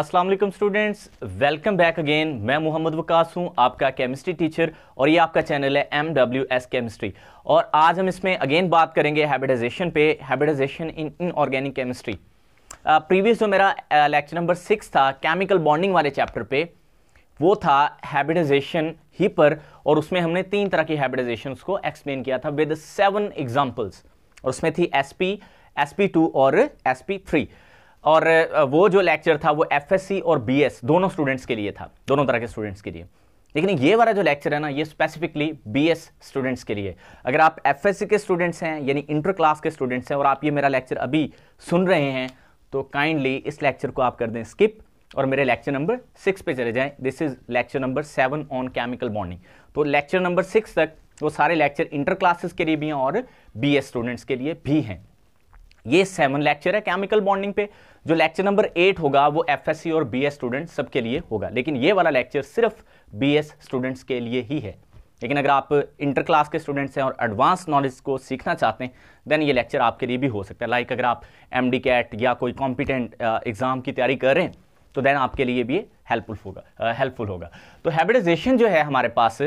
Aslam students welcome back again मैं मोहम्मद वकास हूँ आपका केमिस्ट्री टीचर और ये आपका चैनल है एम डब्ल्यू एस केमिस्ट्री और आज हम इसमें अगेन बात करेंगे हैबिटाइजेशन पे hybridisation in inorganic chemistry previous जो मेरा लेक्चर नंबर सिक्स था केमिकल बॉन्डिंग वाले चैप्टर पे वो था हैबिटाइजेशन ही पर और उसमें हमने तीन तरह की हैबिटाइजेशन को एक्सप्लेन किया था विद सेवन एग्जाम्पल्स और उसमें थी S P S P two और एस पी थ्री और वो जो लेक्चर था वो एफ और बी दोनों स्टूडेंट्स के लिए था दोनों तरह के स्टूडेंट्स के लिए लेकिन ये वाला जो लेक्चर है ना ये स्पेसिफिकली बी स्टूडेंट्स के लिए अगर आप एफ के स्टूडेंट्स हैं यानी इंटर क्लास के स्टूडेंट्स हैं और आप ये मेरा लेक्चर अभी सुन रहे हैं तो काइंडली इस लेक्चर को आप कर दें स्किप और मेरे लेक्चर नंबर सिक्स पे चले जाएं this is lecture number seven on chemical bonding तो लेक्चर नंबर सिक्स तक वो सारे लेक्चर इंटर क्लासेस के लिए भी हैं और बीएस स्टूडेंट्स के लिए भी हैं ये सेवन लेक्चर है केमिकल बॉन्डिंग पे जो लेक्चर नंबर एट होगा वो एफएससी और बीएस स्टूडेंट सबके लिए होगा लेकिन ये वाला लेक्चर सिर्फ बीएस स्टूडेंट्स के लिए ही है लेकिन अगर आप इंटर क्लास के स्टूडेंट्स हैं और एडवांस नॉलेज को सीखना चाहते हैं देन ये लेक्चर आपके लिए भी हो सकता है लाइक अगर आप एम डी कैट या कोई कॉम्पिटेंट एग्जाम की तैयारी कर रहे हैं तो देन आपके लिए भी हेल्पफुल होगा हेल्पफुल होगा तो हैबिटाइजेशन जो है हमारे पास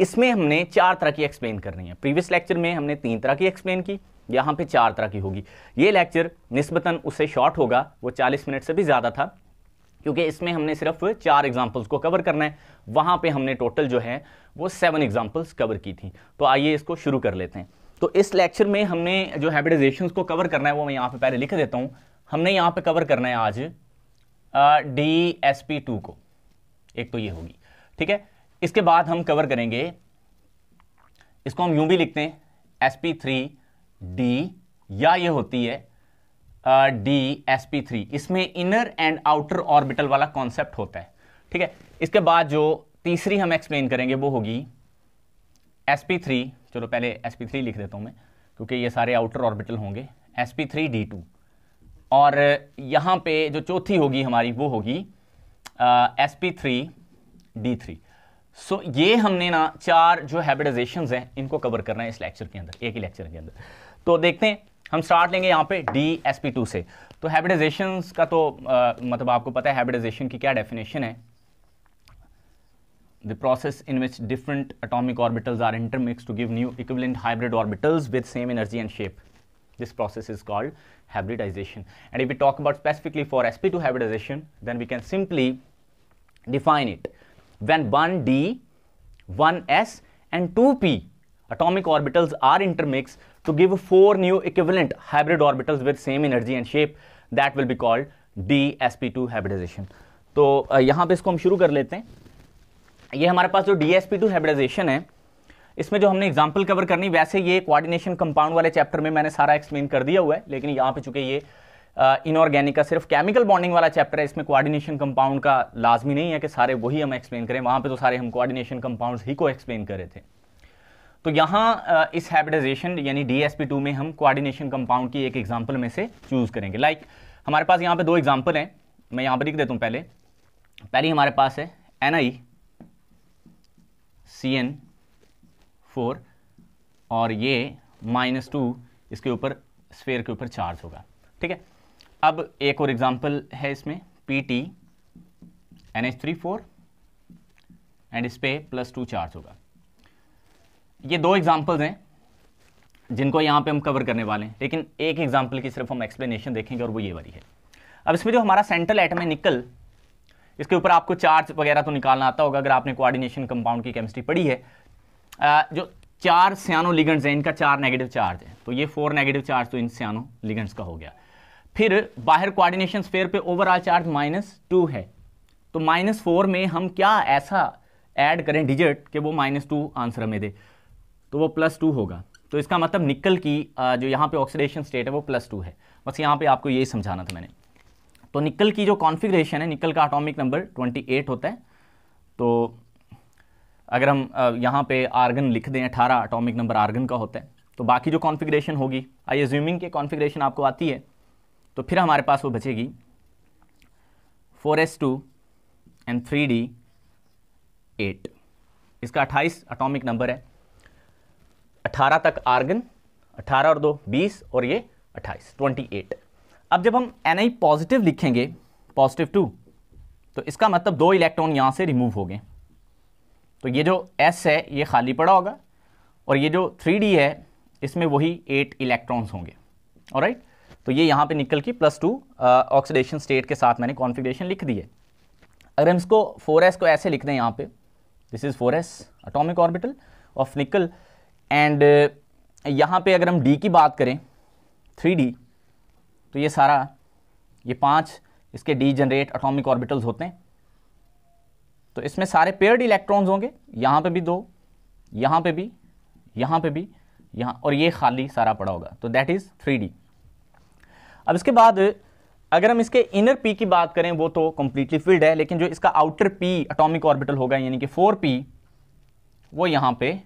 इसमें हमने चार तरह की एक्सप्लेन करनी है प्रीवियस लेक्चर में हमने तीन तरह की एक्सप्लेन की यहाँ पे चार तरह की होगी ये लेक्चर नस्बता उससे शॉर्ट होगा वो चालीस मिनट से भी ज़्यादा था क्योंकि इसमें हमने सिर्फ चार एग्जाम्पल्स को कवर करना है वहाँ पे हमने टोटल जो है वो सेवन एग्जाम्पल्स कवर की थी तो आइए इसको शुरू कर लेते हैं तो इस लेक्चर में हमने जो हैबिटाइजेशन को कवर करना है वो मैं यहाँ पर पहले लिख देता हूँ हमने यहाँ पर कवर करना है आज डी एस पी टू को एक तो ये होगी ठीक है इसके बाद हम कवर करेंगे इसको हम यूँ भी लिखते हैं एस पी थ्री डी या ये होती है डी एस पी थ्री इसमें इनर एंड आउटर ऑर्बिटल वाला कॉन्सेप्ट होता है ठीक है इसके बाद जो तीसरी हम एक्सप्लेन करेंगे वो होगी एस पी थ्री चलो पहले एस पी थ्री लिख देता हूँ मैं क्योंकि ये सारे आउटर ऑर्बिटल होंगे S P three D two और यहाँ पे जो चौथी होगी हमारी वो होगी S P three D three so ये हमने ना चार जो हैबिटाइजेशन हैं इनको कवर करना है इस लेक्चर के अंदर एक ही लेक्चर के अंदर तो देखते हैं हम स्टार्ट लेंगे यहाँ पे डी एस पी टू से तो हैबिटाइजेशन का तो आ, मतलब आपको पता है हैबिटाइजेशन की क्या डेफिनेशन है the process in which different atomic orbitals are intermix to give new equivalent hybrid orbitals with same energy and shape this process is called hybridization and if you talk about specifically for sp two hybridization then we can simply define it when one d one s and two p atomic orbitals are intermix to give four new equivalent hybrid orbitals with same energy and shape that will be called DsP2 hybridization. to yahan pe इसको हम शुरू कर लेते हैं ये हमारे पास जो D S P to है इसमें जो हमने एग्जांपल कवर करनी वैसे ये कोऑर्डिनेशन कंपाउंड वाले चैप्टर में मैंने सारा एक्सप्लेन कर दिया हुआ है लेकिन यहाँ पे चूंकि ये इनऑर्गेनिक का सिर्फ केमिकल बॉन्डिंग वाला चैप्टर है इसमें कोऑर्डिनेशन कंपाउंड का लाजमी नहीं है कि सारे वही हम एक्सप्लेन करें वहाँ पे तो सारे हम कोऑर्डिनेशन कंपाउंड ही को एक्सप्लेन करे थे तो यहाँ इस हैबिटाइजेशन यानी डी में हम कोआर्डिनेशन कंपाउंड की एक एग्जाम्पल में से चूज़ करेंगे लाइक like, हमारे पास यहाँ पे दो एग्जाम्पल हैं मैं यहाँ पर लिख देता हूँ पहले पहली हमारे पास है N I C N four और ये माइनस टू इसके ऊपर स्फेयर के ऊपर चार्ज होगा ठीक है अब एक और एग्जाम्पल है इसमें P T N H three four and इस पर प्लस टू चार्ज होगा ये दो एग्जाम्पल्स हैं जिनको यहाँ पे हम कवर करने वाले हैं लेकिन एक एग्जाम्पल की सिर्फ हम एक्सप्लेनेशन देखेंगे और वो ये वाली है अब इसमें जो हमारा सेंट्रल एटम है निकल इसके ऊपर आपको चार्ज वगैरह तो निकालना आता होगा अगर आपने कोऑर्डिनेशन कंपाउंड की केमिस्ट्री पढ़ी है जो चार सियानो लिगेंड्स हैं इनका चार नेगेटिव चार्ज है तो ये फोर नेगेटिव चार्ज तो इन सियानो लिगेंड्स का हो गया फिर बाहर कोऑर्डिनेशन स्फेयर पे ओवरऑल चार्ज माइनस टू है तो माइनस फोर में हम क्या ऐसा ऐड करें डिजिट कि वो माइनस टू आंसर हमें दे तो वो प्लस टू होगा तो इसका मतलब निकल की जो यहाँ पे ऑक्सीडेशन स्टेट है वो प्लस टू है बस यहाँ पे आपको यही समझाना था मैंने तो निकल की जो कॉन्फिग्रेशन है निकल का अटोमिक नंबर 28 होता है तो अगर हम यहाँ पे आर्गन लिख दें 18 अटोमिक नंबर आर्गन का होता है तो बाकी जो कॉन्फिग्रेशन होगी आई एज्यूमिंग के कॉन्फिग्रेशन आपको आती है तो फिर हमारे पास वो बचेगी टू एंड डी एट इसका अट्ठाईस अटोमिक नंबर है 18 तक आर्गन 18 और दो 20 और ये 28 28 अब जब हम एन पॉजिटिव लिखेंगे पॉजिटिव टू तो इसका मतलब दो इलेक्ट्रॉन यहाँ से रिमूव हो गए तो ये जो एस है ये खाली पड़ा होगा और ये जो थ्री डी है इसमें वही एट इलेक्ट्रॉन्स होंगे और राइट तो ये यहाँ पे निकल के प्लस टू ऑक्सीडेशन स्टेट के साथ मैंने कॉन्फिग्रेशन लिख दी है अगर हम इसको फोर एस को ऐसे लिख दें यहाँ पे this is four s atomic orbital of nickel and uh, यहाँ पे अगर हम डी की बात करें थ्री डी तो ये सारा ये पांच इसके डी जनरेट अटोमिक ऑर्बिटल्स होते हैं तो इसमें सारे पेयर्ड इलेक्ट्रॉन्स होंगे यहाँ पे भी दो यहाँ पे भी यहाँ पे भी यहाँ और ये खाली सारा पड़ा होगा तो दैट इज़ थ्री डी अब इसके बाद अगर हम इसके इनर पी की बात करें वो तो कम्प्लीटली फिल्ड है लेकिन जो इसका आउटर पी अटोमिक ऑर्बिटल होगा यानी कि फोर पी वो यहाँ पर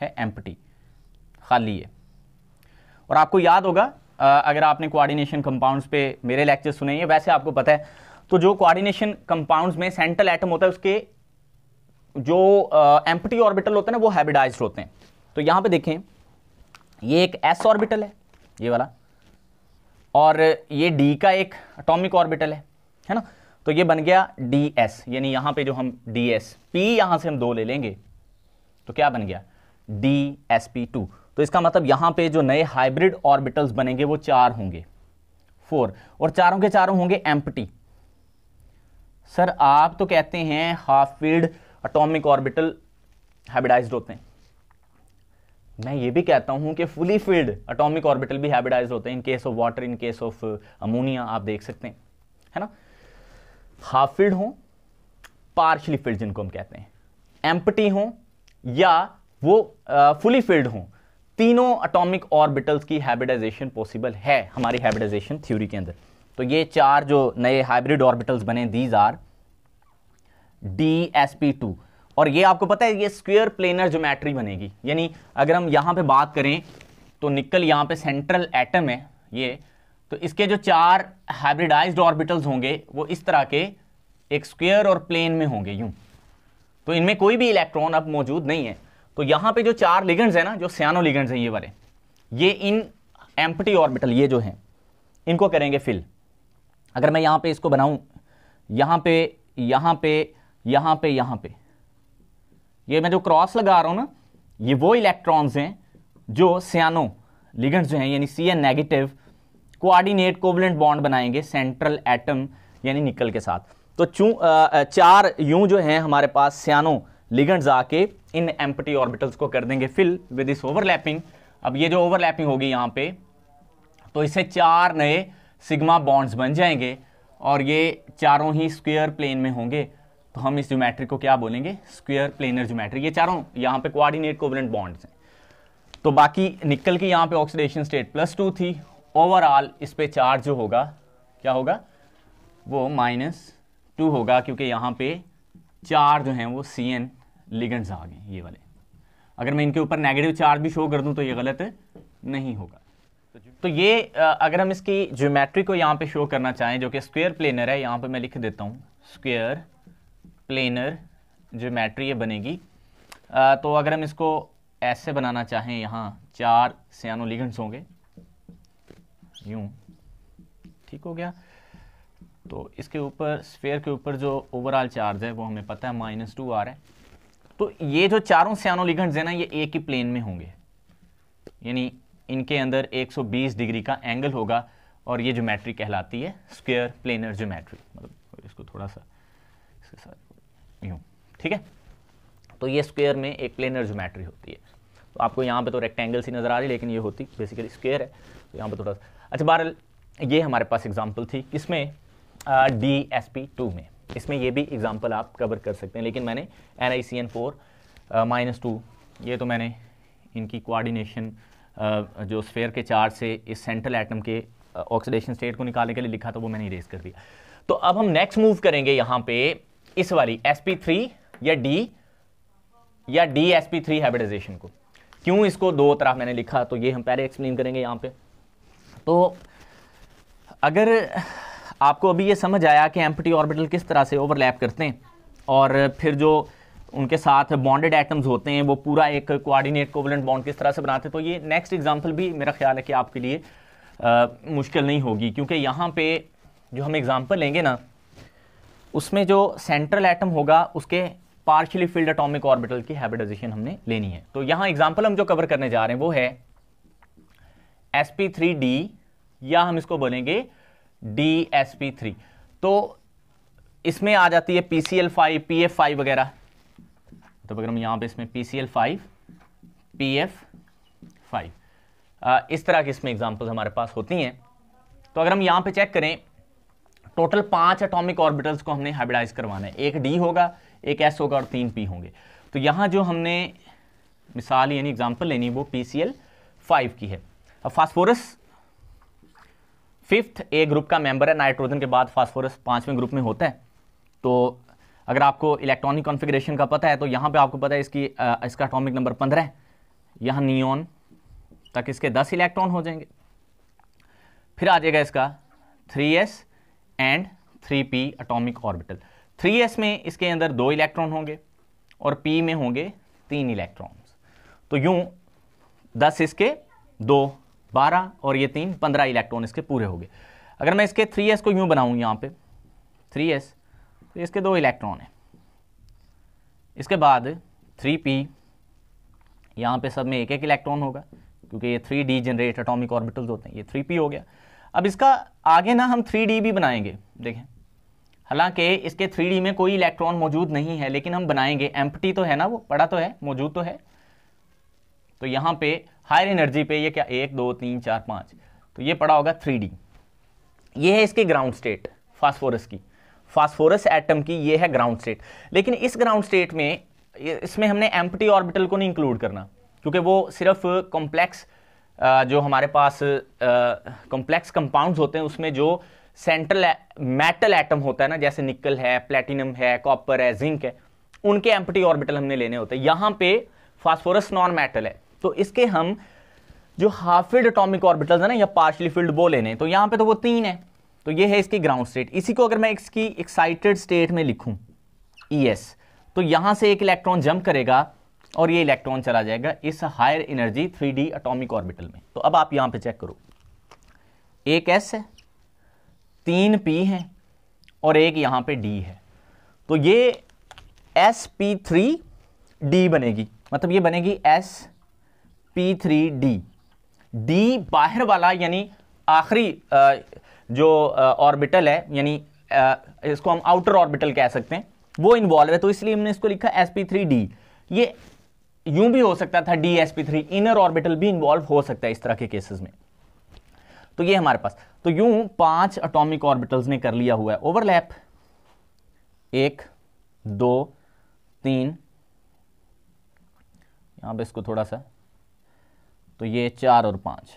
है एम्पटी खाली है और आपको याद होगा अगर आपने कोऑर्डिनेशन कंपाउंड्स पे मेरे लेक्चर सुने हैं वैसे आपको पता है तो जो कोऑर्डिनेशन कंपाउंड्स में सेंट्रल एटम होता है उसके जो एम्पटी ऑर्बिटल होते हैं ना वो हैबिडाइज होते हैं तो यहां पे देखें ये एक एस ऑर्बिटल है ये वाला और ये डी का एक अटोमिक ऑर्बिटल है है ना तो ये बन गया डी एस यानी यहां पे जो हम डी एस पी यहां से हम दो ले लेंगे तो क्या बन गया डी एस पी टू तो इसका मतलब यहां पे जो नए हाइब्रिड ऑर्बिटल्स बनेंगे वो चार होंगे फोर और चारों के चारों होंगे एम्पटी सर आप तो कहते हैं half filled atomic orbital hybridize होते हैं मैं ये भी कहता हूं कि फुली फील्ड अटोमिक ऑर्बिटल भी हैबिडाइज होते हैं in case of water in case of ammonia आप देख सकते हैं है ना हाफ फील्ड हो पार्शली फील्ड जिनको हम कहते हैं एम्पटी हो या वो फुली फिल्ड हों तीनों अटोमिक ऑर्बिटल्स की हैबिटाइजेशन पॉसिबल है हमारी हैबिटाइजेशन थ्योरी के अंदर तो ये चार जो नए हाइब्रिड ऑर्बिटल्स बने these are d S P two और ये आपको पता है ये स्क्वेयर प्लेनर ज्योमेट्री बनेगी यानी अगर हम यहाँ पे बात करें तो निकल यहाँ पे सेंट्रल एटम है ये तो इसके जो चार हाइब्रिडाइज्ड ऑर्बिटल्स होंगे वो इस तरह के एक स्क्वेयर और प्लेन में होंगे यूं तो इनमें कोई भी इलेक्ट्रॉन अब मौजूद नहीं है तो यहां पे जो चार लिगेंड्स है ना जो सियानो लिगेंड्स हैं ये वाले ये इन एम्पटी ऑर्बिटल ये जो हैं इनको करेंगे फिल अगर मैं यहां पे इसको बनाऊं यहां पे यहां पे यहां पे यहां पे ये मैं जो क्रॉस लगा रहा हूं ना ये वो इलेक्ट्रॉन्स हैं जो सियानो लिगेंड्स जो हैं यानी C N negative coordinate covalent bond बनाएंगे सेंट्रल एटम यानी निकल के साथ तो चू चार यूं जो हैं हमारे पास सियानो लिगेंड्स आके इन एम्पटी ऑर्बिटल्स को कर देंगे फिल विद दिस ओवरलैपिंग अब ये जो ओवरलैपिंग होगी यहाँ पे तो इससे चार नए सिग्मा बॉन्ड्स बन जाएंगे और ये चारों ही स्क्वेयर प्लेन में होंगे तो हम इस ज्योमेट्री को क्या बोलेंगे स्क्वेयर प्लेनर ज्योमेट्री ये चारों यहाँ पे कोऑर्डिनेट कोवलेंट बॉन्ड्स हैं तो बाकी निकल की यहाँ पे ऑक्सीडेशन स्टेट प्लस टू थी ओवरऑल इस पर चार जो होगा क्या होगा वो माइनस टू होगा क्योंकि यहाँ पे चार जो हैं वो सी एन लिगेंड्स आ गए ये वाले अगर मैं इनके ऊपर नेगेटिव चार्ज भी शो कर दूं तो ये गलत नहीं होगा तो ये अगर हम इसकी ज्योमेट्री को यहाँ पे शो करना चाहें जो कि स्क्वेयर प्लेनर है यहाँ पे मैं लिख देता हूँ स्क्वेयर प्लेनर ज्योमेट्री ये बनेगी आ, तो अगर हम इसको ऐसे बनाना चाहें यहाँ चार सियानो लिगेंड्स होंगे यूँ ठीक हो गया तो इसके ऊपर स्फेयर के ऊपर जो ओवरऑल चार्ज है वो हमें पता है माइनस टू आ रहा है तो ये जो चारों सियानोलिगंट है ना ये एक ही प्लेन में होंगे यानी इनके अंदर 120 डिग्री का एंगल होगा और ये ज्योमेट्री कहलाती है स्क्वेयर प्लेनर ज्योमेट्री मतलब इसको थोड़ा सा इसके साथ यूं ठीक है तो ये स्क्वेयर में एक प्लेनर ज्योमेट्री होती है तो आपको यहाँ पे तो रेक्टेंगल सी नज़र आ रही लेकिन ये होती बेसिकली स्क्वेयर है तो यहाँ पर थोड़ा सा अच्छा बहरहाल ये हमारे पास एग्जाम्पल थी किसमें डी एस पी टू में इसमें ये भी एग्जाम्पल आप कवर कर सकते हैं लेकिन मैंने N I C N four minus two ये तो मैंने इनकी कोऑर्डिनेशन uh, जो स्फेयर के चार्ज से इस सेंट्रल एटम के ऑक्सीडेशन uh, स्टेट को निकालने के लिए लिखा था वो मैंने इरेज कर दिया तो अब हम नेक्स्ट मूव करेंगे यहाँ पे इस वाली एस पी थ्री या डी या d S P three hybridization को क्यों इसको दो तरह मैंने लिखा तो ये हम पहले एक्सप्लेन करेंगे यहाँ पे तो अगर आपको अभी ये समझ आया कि एम्पटी ऑर्बिटल किस तरह से ओवरलैप करते हैं और फिर जो उनके साथ बॉन्डेड एटम्स होते हैं वो पूरा एक कोऑर्डिनेट कोवलेंट बॉन्ड किस तरह से बनाते हैं तो ये नेक्स्ट एग्जांपल भी मेरा ख्याल है कि आपके लिए आ, मुश्किल नहीं होगी क्योंकि यहाँ पे जो हम एग्जांपल लेंगे ना उसमें जो सेंट्रल एटम होगा उसके पार्शली फील्ड अटोमिक ऑर्बिटल की हैबिटाइजेशन हमने लेनी है तो यहाँ एग्जाम्पल हम जो कवर करने जा रहे हैं वो है एस या हम इसको बोलेंगे डी एस पी थ्री तो इसमें आ जाती है P C L five P F five वगैरह तो अगर हम यहाँ पे इसमें P C L five P F five इस तरह की इसमें एग्जाम्पल हमारे पास होती हैं तो अगर हम यहाँ पे चेक करें टोटल पांच एटॉमिक ऑर्बिटल्स को हमने हाइब्रिडाइज करवाना है एक डी होगा एक एस होगा और तीन पी होंगे तो यहाँ जो हमने मिसाल यानी एग्जाम्पल लेनी वो पी सी एल फाइव की है अब फास्फोरस फिफ्थ ए ग्रुप का मेंबर है नाइट्रोजन के बाद फास्फोरस पांचवें ग्रुप में होता है तो अगर आपको इलेक्ट्रॉनिक कॉन्फ़िगरेशन का पता है तो यहाँ पे आपको पता है इसकी आ, इसका अटोमिक नंबर पंद्रह है यहाँ नियोन तक इसके दस इलेक्ट्रॉन हो जाएंगे फिर आ जाएगा इसका three s and three p atomic orbital three s में इसके अंदर दो इलेक्ट्रॉन होंगे और पी में होंगे तीन इलेक्ट्रॉन तो यूं दस इसके दो बारह और ये तीन पंद्रह इलेक्ट्रॉन इसके पूरे हो गए अगर मैं इसके थ्री एस को यूँ बनाऊँ यहाँ पर थ्री एस तो इसके दो इलेक्ट्रॉन हैं इसके बाद थ्री पी यहाँ पर सब में एक एक इलेक्ट्रॉन होगा क्योंकि ये three d generate atomic orbitals होते हैं ये थ्री पी हो गया अब इसका आगे ना हम थ्री डी भी बनाएंगे देखें हालांकि इसके थ्री डी में कोई इलेक्ट्रॉन मौजूद नहीं है लेकिन हम बनाएंगे एम्पटी तो है ना वो पड़ा तो है मौजूद तो है तो यहाँ पे हायर एनर्जी पे ये क्या एक दो तीन चार पाँच तो ये पड़ा होगा थ्री डी ये है इसकी ग्राउंड स्टेट फास्फोरस की फास्फोरस एटम की ये है ग्राउंड स्टेट लेकिन इस ग्राउंड स्टेट में इसमें हमने एम्प्टी ऑर्बिटल को नहीं इंक्लूड करना क्योंकि वो सिर्फ कॉम्प्लेक्स जो हमारे पास कॉम्प्लेक्स कंपाउंड्स होते हैं उसमें जो सेंट्रल मेटल एटम होता है ना जैसे निकल है प्लेटिनम है कॉपर है जिंक है उनके एम्प्टी ऑर्बिटल हमने लेने होते हैं यहाँ पे फास्फोरस नॉन मेटल है तो इसके हम जो हाफ फिल्ड अटोमिक ऑर्बिटल है ना या पार्शली फिल्ड वो लेने तो यहां पे तो वो तीन है तो ये है इसकी ग्राउंड स्टेट इसी को अगर मैं इसकी एक्साइटेड स्टेट में लिखूं ई e एस तो यहां से एक इलेक्ट्रॉन जंप करेगा और ये इलेक्ट्रॉन चला जाएगा इस higher energy three d atomic orbital में तो अब आप यहां पे चेक करो एक एस है तीन पी है और एक यहां पे डी है तो ये एस पी थ्री डी बनेगी मतलब ये बनेगी s P three d d बाहर वाला यानी आखिरी जो ऑर्बिटल है यानी इसको हम आउटर ऑर्बिटल कह सकते हैं वो इन्वॉल्व है तो इसलिए हमने इसको लिखा एस पी थ्री डी ये यूं भी हो सकता था d S P three inner orbital भी इन्वॉल्व हो सकता है इस तरह के केसेस में तो ये हमारे पास तो यूं पांच अटोमिक ऑर्बिटल्स ने कर लिया हुआ है ओवरलैप एक दो तीन यहां पे इसको थोड़ा सा तो ये चार और पाँच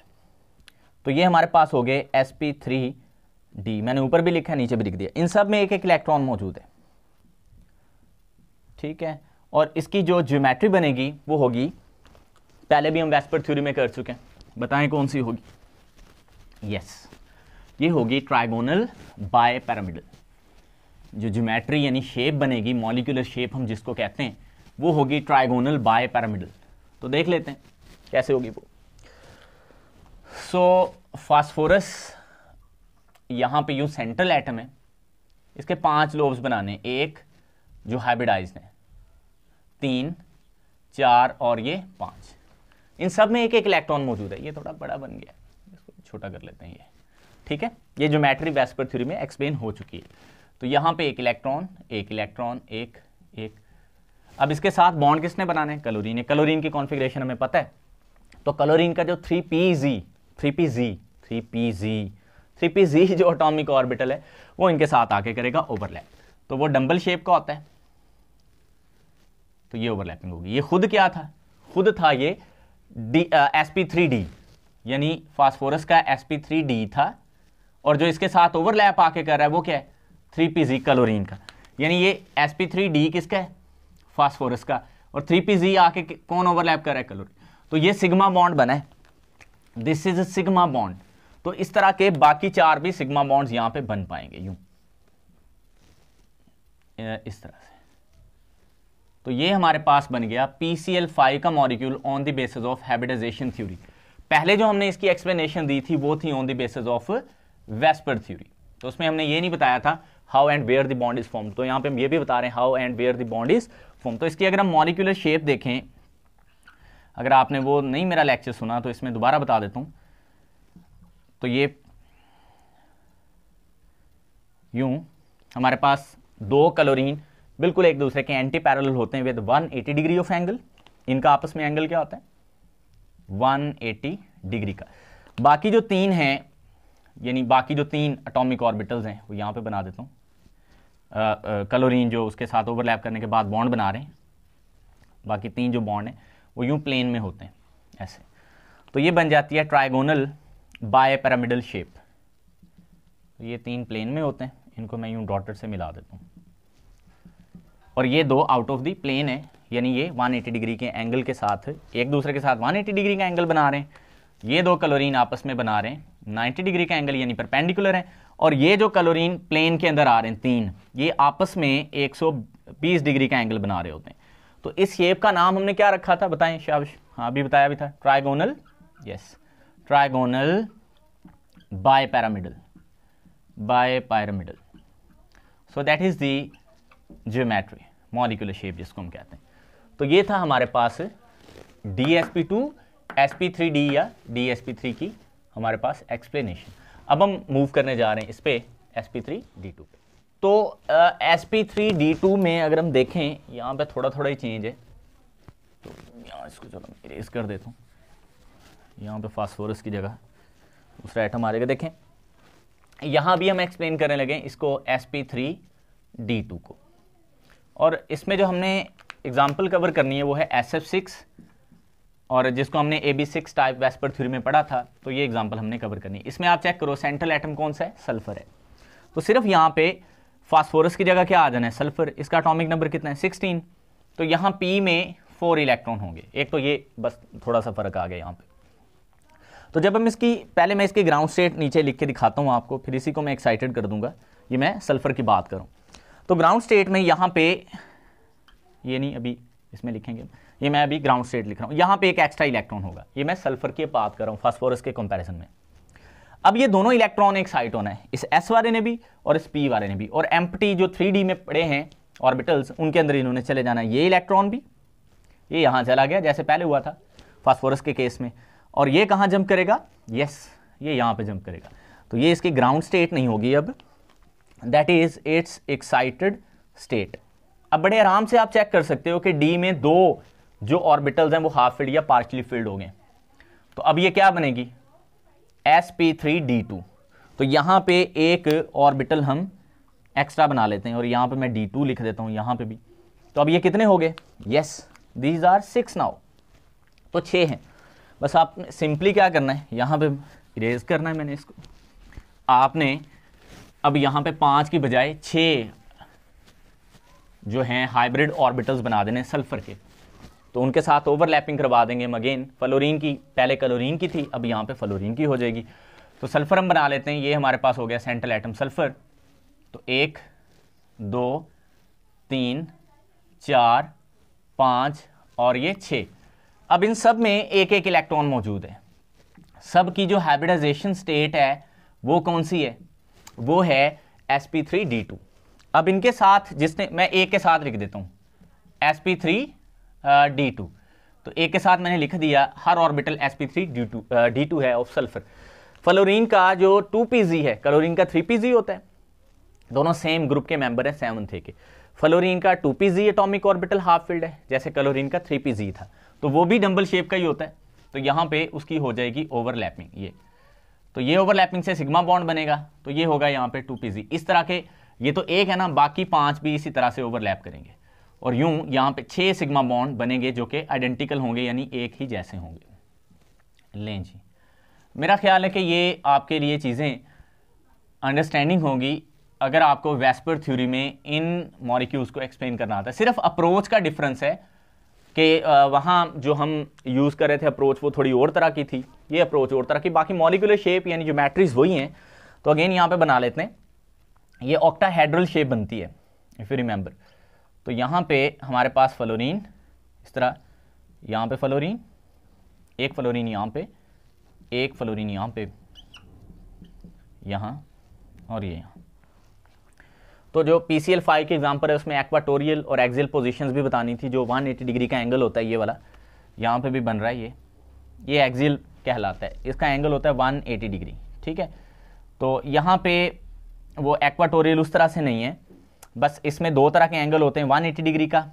तो ये हमारे पास हो गए एस पी थ्री डी मैंने ऊपर भी लिखा नीचे भी लिख दिया इन सब में एक एक इलेक्ट्रॉन मौजूद है ठीक है और इसकी जो ज्योमेट्री बनेगी वो होगी पहले भी हम वेस्पर थ्योरी में कर चुके हैं बताएं कौन सी होगी यस ये होगी ट्राइगोनल बाय पैरामिडल जो ज्योमेट्री यानी शेप बनेगी मॉलिकुलर शेप हम जिसको कहते हैं वो होगी ट्राइगोनल बाय पैरामिडल तो देख लेते हैं कैसे होगी वो सो फास्फोरस यहाँ पे यू सेंट्रल एटम है इसके पांच लोब्स बनाने एक जो हाइब्रिडाइज है तीन चार और ये पांच इन सब में एक एक इलेक्ट्रॉन मौजूद है ये थोड़ा बड़ा बन गया इसको छोटा कर लेते हैं ये ठीक है ये जो मैटरी वेस्पर थ्योरी में एक्सप्लेन हो चुकी है तो यहाँ पे एक इलेक्ट्रॉन एक इलेक्ट्रॉन एक एक अब इसके साथ बॉन्ड किसने बनाने कलोरीन है कलोरीन की कॉन्फिग्रेशन हमें पता है तो कलोरीन का जो three p z three p z three p z three p z जो अटोमिक ऑर्बिटल है वो इनके साथ आके करेगा ओवरलैप तो वो डम्बल शेप का होता है तो ये ओवरलैपिंग होगी ये खुद क्या था खुद था ये d S P three d यानी फास्फोरस का एस पी थ्री डी था और जो इसके साथ ओवरलैप आके कर रहा है वो क्या है थ्री पी जी कलोरिन का यानी ये एस पी थ्री डी किसका है फास्फोरस का और थ्री पी जी आके कौन ओवरलैप कर रहा है कलोरिन तो ये सिग्मा बॉन्ड बना है दिस इज सिग्मा बॉन्ड तो इस तरह के बाकी चार भी सिग्मा बॉन्ड्स यहां पे बन पाएंगे यू इस तरह से तो ये हमारे पास बन गया पीसीएल फाइव का molecule on the basis of hybridization theory पहले जो हमने इसकी एक्सप्लेनेशन दी थी वो थी on the basis of VSEPR theory तो उसमें हमने ये नहीं बताया था how and where the bond is form तो यहां पे हम ये भी बता रहे हैं how and where the bond is form तो इसकी अगर हम मॉलिक्यूलर शेप देखें अगर आपने वो नहीं मेरा लेक्चर सुना तो इसमें दोबारा बता देता हूँ तो ये यूं हमारे पास दो क्लोरीन बिल्कुल एक दूसरे के एंटी पैरल होते हैं विद 180 डिग्री ऑफ एंगल इनका आपस में एंगल क्या होता है 180 डिग्री का बाकी जो तीन हैं यानी बाकी जो तीन अटोमिक ऑर्बिटल्स हैं वो यहाँ पे बना देता हूँ कलोरिन जो उसके साथ ओवरलैप करने के बाद बॉन्ड बना रहे हैं बाकी तीन जो बॉन्ड हैं वो यूं प्लेन में होते हैं ऐसे तो ये बन जाती है ट्राइगोनल बाय पैरामिडल शेप तो ये तीन प्लेन में होते हैं इनको मैं यूं डॉटर से मिला देता हूँ और ये दो आउट ऑफ दी प्लेन है यानी ये 180 डिग्री के एंगल के साथ एक दूसरे के साथ 180 डिग्री का एंगल बना रहे हैं ये दो कलोरिन आपस में बना रहे हैं 90 डिग्री का एंगल यानी परपेंडिकुलर है और ये जो कलोरीन प्लेन के अंदर आ रहे हैं तीन ये आपस में 120 डिग्री का एंगल बना रहे होते हैं तो इस शेप का नाम हमने क्या रखा था बताएं शाबाश हाँ अभी बताया भी था trigonal yes trigonal bipyramidal bipyramidal so that is the geometry molecular shape जिसको हम कहते हैं तो ये था हमारे पास d S P two s P three d या डी एस पी थ्री की हमारे पास एक्सप्लेनेशन अब हम मूव करने जा रहे हैं इस पर s P three D two पे तो s P three D two में अगर हम देखें यहाँ पे थोड़ा थोड़ा ही चेंज है तो यहाँ इसको चलो इरेज कर देता हूँ यहाँ पे फास्फोरस की जगह दूसरा आइटम आ जाएगा देखें यहाँ भी हम एक्सप्लेन करने लगे इसको s P three D two को और इसमें जो हमने एग्जाम्पल कवर करनी है वो है एस एफ सिक्स और जिसको हमने A B six type VSEPR theory में पढ़ा था तो ये एग्जाम्पल हमने कवर करनी है इसमें आप चेक करो सेंट्रल एटम कौन सा है सल्फर है तो सिर्फ यहाँ पे फास्फोरस की जगह क्या आ जाना है सल्फर इसका अटोमिक नंबर कितना है सिक्सटीन तो यहाँ पी में फोर इलेक्ट्रॉन होंगे एक तो ये बस थोड़ा सा फर्क आ गया यहाँ पे तो जब हम इसकी पहले मैं इसकी ग्राउंड स्टेट नीचे लिख के दिखाता हूँ आपको फिर इसी को मैं एक्साइटेड कर दूंगा ये मैं सल्फर की बात करूँ तो ग्राउंड स्टेट में यहाँ पे ये नहीं अभी इसमें लिखेंगे ये मैं अभी ग्राउंड स्टेट लिख रहा हूँ यहाँ पे एक एक्स्ट्रा इलेक्ट्रॉन होगा ये मैं सल्फर की बात कर रहा हूँ फास्फोरस के कंपेरिजन में अब ये दोनों इलेक्ट्रॉन एक साइट होना है इस एस वाले ने भी और इस पी वाले ने भी और एम जो थ्री में पड़े हैं ऑर्बिटल्स उनके अंदर इन्होंने चले जाना है ये इलेक्ट्रॉन भी ये यहाँ चला गया जैसे पहले हुआ था फास्फोरस के केस में और ये कहाँ जंप करेगा यस ये यहाँ पे जंप करेगा तो ये इसकी ग्राउंड स्टेट नहीं होगी अब that is it's excited state अब बड़े आराम से आप चेक कर सकते हो कि डी में दो जो ऑर्बिटल्स हैं वो हाफ फिल्ड या पार्शली फिल्ड हो गए तो अब ये क्या बनेगी s P three D two तो यहाँ पे एक ऑर्बिटल हम एक्स्ट्रा बना लेते हैं और यहाँ पे मैं डी टू लिख देता हूँ यहाँ पे भी तो अब ये कितने हो गए yes these are six now तो छः हैं बस आप सिंपली क्या करना है यहाँ पे इरेज करना है मैंने इसको आपने अब यहाँ पे पाँच की बजाय छः जो हैं हाइब्रिड ऑर्बिटल्स बना देने सल्फर के तो उनके साथ ओवरलैपिंग करवा देंगे हम अगेन फ्लोरीन की पहले क्लोरीन की थी अब यहाँ पे फ्लोरीन की हो जाएगी तो सल्फ़र हम बना लेते हैं ये हमारे पास हो गया सेंट्रल एटम सल्फ़र तो एक दो तीन चार पाँच और ये छः अब इन सब में एक एक इलेक्ट्रॉन मौजूद है सब की जो हैबिटाइजेशन स्टेट है वो कौन सी है वो है s P three D two अब इनके साथ जिसने मैं एक के साथ लिख देता हूँ s P three D two तो ए के साथ मैंने लिख दिया हर orbital s P three D two d two है ऑफ सल्फर फ्लोरीन का जो टू पी जी है क्लोरीन का थ्री पी जी होता है दोनों सेम ग्रुप के मेंबर हैं सेवन थे के फ्लोरीन का two p z atomic orbital half filled है जैसे क्लोरीन का थ्री पी जी था तो वो भी डम्बल शेप का ही होता है तो यहाँ पे उसकी हो जाएगी ओवरलैपिंग ये तो ये ओवरलैपिंग से सिग्मा बॉन्ड बनेगा तो ये होगा यहाँ पे टू पी जी इस तरह के ये तो एक है ना बाकी पांच भी इसी तरह से ओवरलैप करेंगे और यूं यहाँ पे छः सिग्मा बॉन्ड बनेंगे जो कि आइडेंटिकल होंगे यानी एक ही जैसे होंगे लें जी मेरा ख्याल है कि ये आपके लिए चीज़ें अंडरस्टैंडिंग होंगी अगर आपको वेस्पर थ्योरी में इन मॉलिक्यूल्स को एक्सप्लेन करना आता है सिर्फ अप्रोच का डिफरेंस है कि वहाँ जो हम यूज़ कर रहे थे अप्रोच वो थोड़ी और तरह की थी ये अप्रोच और तरह की बाकी मॉलिकुलर शेप यानी जो मैट्रिक्स वही हैं तो अगेन यहाँ पे बना लेते हैं ये ऑक्टाहेड्रल शेप बनती है इफ़ यू रिमेंबर तो यहाँ पे हमारे पास फ्लोरीन इस तरह यहाँ पे फ्लोरीन एक फ्लोरीन यहाँ पे एक फ्लोरीन यहाँ पे यहाँ और ये यहाँ तो जो पी सी एल फाइव के एग्जाम्पल है उसमें एक्वाटोरियल और एक्जिल पोजिशन भी बतानी थी जो 180 डिग्री का एंगल होता है ये वाला यहाँ पे भी बन रहा है ये ये एक्जिल कहलाता है इसका एंगल होता है 180 डिग्री ठीक है तो यहाँ पे वो एक्वाटोरियल उस तरह से नहीं है बस इसमें दो तरह के एंगल होते हैं 180 डिग्री का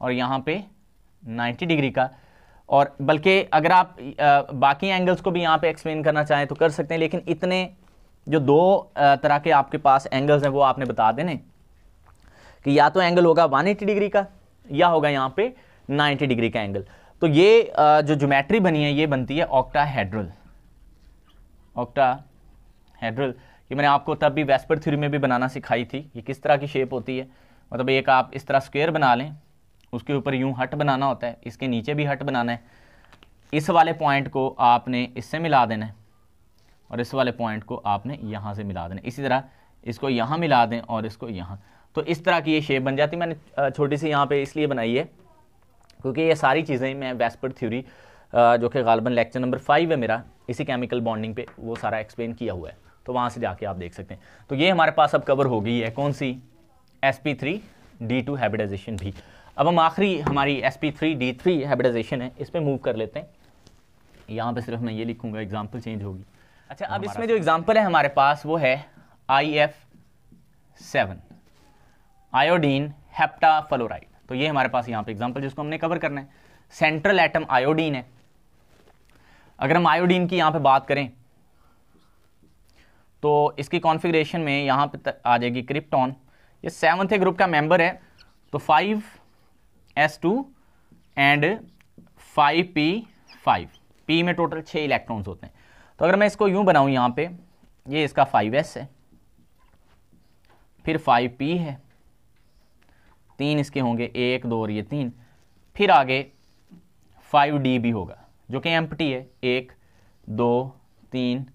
और यहाँ पे 90 डिग्री का और बल्कि अगर आप बाकी एंगल्स को भी यहाँ पे एक्सप्लेन करना चाहें तो कर सकते हैं लेकिन इतने जो दो तरह के आपके पास एंगल्स हैं वो आपने बता देने कि या तो एंगल होगा 180 डिग्री का या होगा यहाँ पे 90 डिग्री का एंगल तो ये जो ज्योमेट्री बनी है ये बनती है ऑक्टा हेड्रल ऑक्टा हेड्रल ये मैंने आपको तब भी वेस्पर थ्योरी में भी बनाना सिखाई थी ये किस तरह की शेप होती है मतलब एक आप इस तरह स्क्वेयर बना लें उसके ऊपर यूँ हट बनाना होता है इसके नीचे भी हट बनाना है इस वाले पॉइंट को आपने इससे मिला देना है और इस वाले पॉइंट को आपने यहाँ से मिला देना इसी तरह इसको यहाँ मिला दें और इसको यहाँ तो इस तरह की ये शेप बन जाती मैंने छोटी सी यहाँ पे इसलिए बनाई है क्योंकि ये सारी चीज़ें मैं वेस्पर थ्योरी जो कि गालबन लेक्चर नंबर फाइव है मेरा इसी केमिकल बॉन्डिंग पे वो सारा एक्सप्लेन किया हुआ है तो वहां से जाके आप देख सकते हैं तो ये हमारे पास अब कवर हो गई है कौन सी s P three D two hybridization भी अब हम आखिरी हमारी s P three D three hybridization है इस पर मूव कर लेते हैं यहाँ पे सिर्फ मैं ये लिखूंगा एग्जाम्पल चेंज होगी अच्छा अब इसमें जो एग्जाम्पल है हमारे पास वो है I F seven iodine fluoride तो ये हमारे पास यहाँ पे एग्जाम्पल जिसको हमने कवर करना है सेंट्रल एटम आयोडीन है अगर हम आयोडीन की यहाँ पे बात करें तो इसकी कॉन्फ़िगरेशन में यहाँ पे आ जाएगी क्रिप्टॉन ये सेवन्थ ग्रुप का मेंबर है तो five s two and five p five p में टोटल छः इलेक्ट्रॉन्स होते हैं तो अगर मैं इसको यूँ बनाऊँ यहाँ पे ये इसका फाइव एस है फिर फाइव पी है तीन इसके होंगे एक दो और ये तीन फिर आगे फाइव डी भी होगा जो कि एम्पटी है एक दो तीन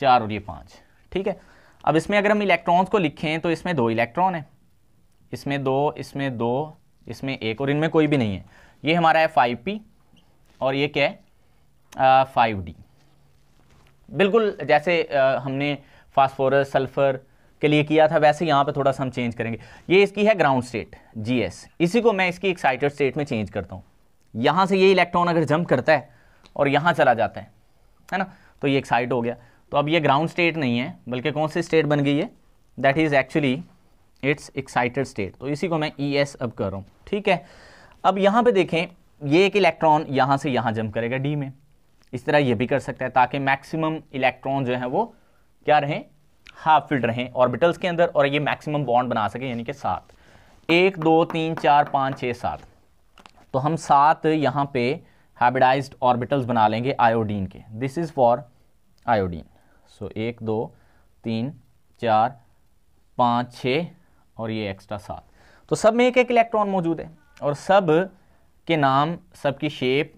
चार और ये पाँच ठीक है अब इसमें अगर हम इलेक्ट्रॉन्स को लिखें तो इसमें दो इलेक्ट्रॉन है इसमें दो इसमें दो इसमें एक और इनमें कोई भी नहीं है ये हमारा है फाइव पी और ये क्या है फाइव डी बिल्कुल जैसे आ, हमने फास्फोरस सल्फर के लिए किया था वैसे यहाँ पे थोड़ा सा हम चेंज करेंगे ये इसकी है ग्राउंड स्टेट जीएस इसी को मैं इसकी एक्साइटेड स्टेट में चेंज करता हूँ यहाँ से ये इलेक्ट्रॉन अगर जंप करता है और यहाँ चला जाता है है ना तो ये एक्साइट हो गया तो अब ये ग्राउंड स्टेट नहीं है बल्कि कौन सी स्टेट बन गई है that is actually it's excited state तो इसी को मैं ई e एस अब कर रहा हूँ ठीक है अब यहाँ पे देखें ये एक इलेक्ट्रॉन यहाँ से यहाँ जम करेगा डी में इस तरह ये भी कर सकता है ताकि मैक्सिमम इलेक्ट्रॉन जो है वो क्या रहें हाफ फिल्ड रहें ऑर्बिटल्स के अंदर और ये मैक्सिमम बॉन्ड बना सके यानी कि सात एक दो तीन चार पाँच छः सात तो हम सात यहाँ पे हाइब्रिडाइज्ड ऑर्बिटल्स बना लेंगे आयोडीन के this is for iodine so एक दो तीन चार पाँच छ और ये एक्स्ट्रा सात तो सब में एक एक इलेक्ट्रॉन मौजूद है और सब के नाम सबकी शेप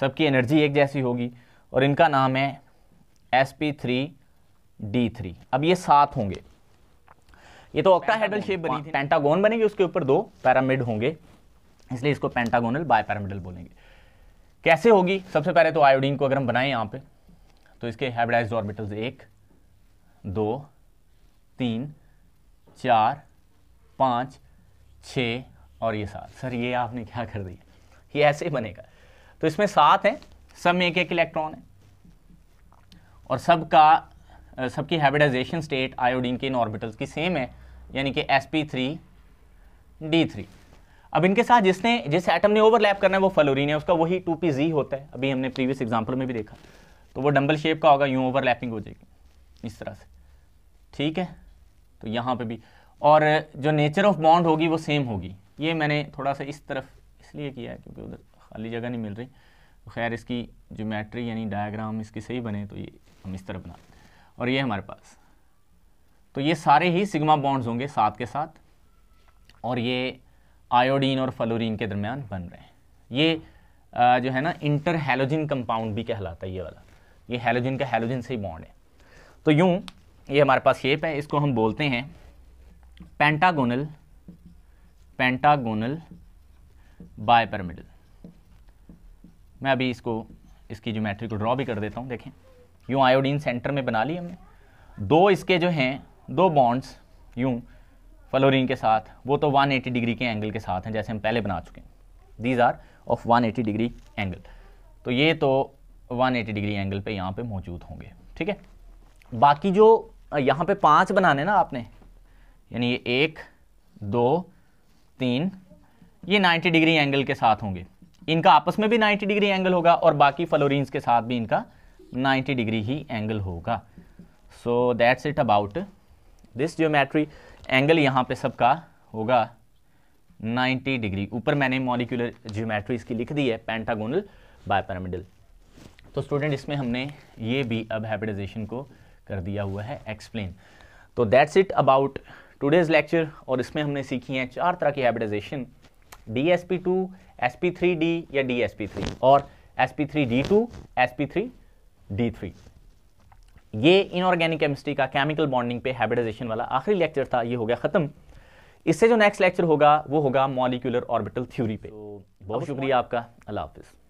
सबकी एनर्जी एक जैसी होगी और इनका नाम है s P three D three अब ये सात होंगे ये तो ऑक्टाहेड्रल शेप बनी थी पेंटागोन बनेगी उसके ऊपर दो पैरामिड होंगे इसलिए इसको पेंटागोनल बाय पैरामिडल बोलेंगे कैसे होगी सबसे पहले तो आयोडीन को अगर हम बनाएं यहाँ पे तो इसके हाइब्रिडाइज ऑर्बिटल्स एक दो तीन चार पाँच छ और ये सात सर ये आपने क्या कर दिया ये ऐसे ही बनेगा तो इसमें सात हैं सब में एक एक इलेक्ट्रॉन है और सब का सबकी हाइब्रिडाइजेशन स्टेट आयोडीन के इन ऑर्बिटल्स की सेम है यानी कि s P three D three अब इनके साथ जिसने जिस एटम ने ओवरलैप करना है वो फ्लोरीन है उसका वही टू पी जी होता है अभी हमने प्रीवियस एग्जाम्पल में भी देखा तो वो डम्बल शेप का होगा यूँ ओवरलैपिंग हो जाएगी इस तरह से ठीक है तो यहाँ पे भी और जो नेचर ऑफ बॉन्ड होगी वो सेम होगी ये मैंने थोड़ा सा इस तरफ इसलिए किया है क्योंकि उधर खाली जगह नहीं मिल रही तो खैर इसकी मैट्री यानी डायग्राम इसकी सही बने तो ये हम इस तरफ बना और ये हमारे पास तो ये सारे ही सिग्मा बॉन्ड्स होंगे साथ के साथ और ये आयोडीन और फ्लोरीन के दरमियान बन रहे हैं ये जो है ना इंटर हेलोजिन कंपाउंड भी कहलाता है ये वाला ये हेलोजन का हेलोजन से ही बॉन्ड है तो यूं ये हमारे पास शेप है इसको हम बोलते हैं पेंटागोनल पेंटागोनल बायपरमिडल मैं अभी इसको इसकी ज्योमेट्री को ड्रॉ भी कर देता हूँ देखें यूं आयोडीन सेंटर में बना ली हमने दो इसके जो हैं दो बॉन्ड्स यूं फ्लोरीन के साथ वो तो 180 डिग्री के एंगल के साथ हैं जैसे हम पहले बना चुके हैं these are of 180 degree angle तो ये तो 180 डिग्री एंगल पे यहाँ पे मौजूद होंगे ठीक है बाकी जो यहाँ पे पांच बनाने ना आपने यानी ये एक दो तीन ये 90 डिग्री एंगल के साथ होंगे इनका आपस में भी 90 डिग्री एंगल होगा और बाकी फ्लोरिन के साथ भी इनका 90 डिग्री ही एंगल होगा so that's it about this geometry angle यहाँ पे सबका होगा 90 डिग्री ऊपर मैंने मॉलिकुलर जियोमेट्री इसकी लिख दी है पेंटागोनल बायपैरामिडल तो स्टूडेंट इसमें हमने ये भी अब हैबिटाइजेशन को कर दिया हुआ है एक्सप्लेन तो that's it about today's lecture और इसमें हमने सीखी हैं चार तरह की hybridization d S P two s P three d या डी एस पी थ्री और S P three D two s P three D three ये इनऑर्गेनिक केमिस्ट्री का केमिकल बॉन्डिंग पे हैबिटाइजेशन वाला आखिरी लेक्चर था ये हो गया ख़त्म इससे जो नेक्स्ट लेक्चर होगा वो होगा मॉलिक्यूलर ऑर्बिटल थ्योरी पे तो बहुत शुक्रिया आपका अल्लाह हाफिज़